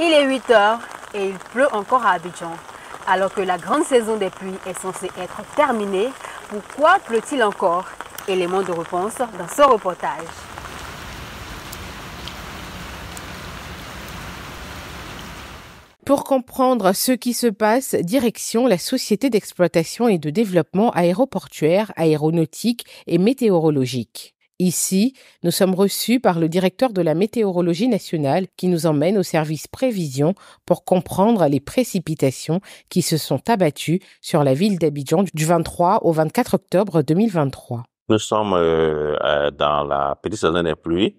Il est 8 heures et il pleut encore à Abidjan. Alors que la grande saison des pluies est censée être terminée, pourquoi pleut-il encore Élément de réponse dans ce reportage. Pour comprendre ce qui se passe, direction la Société d'exploitation et de développement aéroportuaire, aéronautique et météorologique. Ici, nous sommes reçus par le directeur de la météorologie nationale qui nous emmène au service prévision pour comprendre les précipitations qui se sont abattues sur la ville d'Abidjan du 23 au 24 octobre 2023. Nous sommes euh, euh, dans la petite zone des pluies,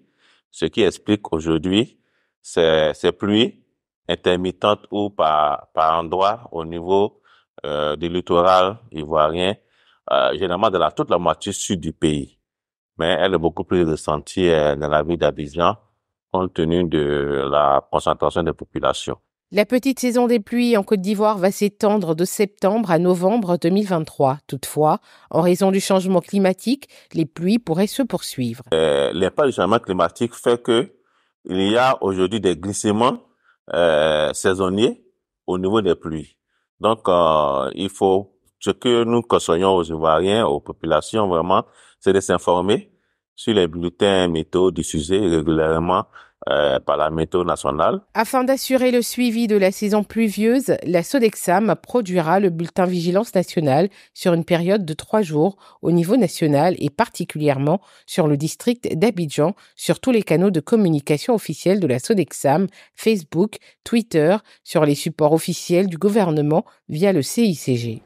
ce qui explique aujourd'hui ces, ces, pluies intermittentes ou par, par endroits au niveau euh, du littoral ivoirien, généralement de la, toute la moitié sud du pays mais elle est beaucoup plus ressentie euh, dans la ville d'Abidjan compte tenu de la concentration des populations. La petite saison des pluies en Côte d'Ivoire va s'étendre de septembre à novembre 2023. Toutefois, en raison du changement climatique, les pluies pourraient se poursuivre. Euh, L'impact du changement climatique fait que il y a aujourd'hui des glissements euh, saisonniers au niveau des pluies. Donc, il faut ce que nous conseillons aux Ivoiriens, aux populations vraiment, c'est de s'informer sur les bulletins métaux diffusés régulièrement euh, par la météo nationale. Afin d'assurer le suivi de la saison pluvieuse, la Sodexam produira le bulletin vigilance nationale sur une période de trois jours au niveau national et particulièrement sur le district d'Abidjan sur tous les canaux de communication officiels de la Sodexam, Facebook, Twitter, sur les supports officiels du gouvernement via le CICG.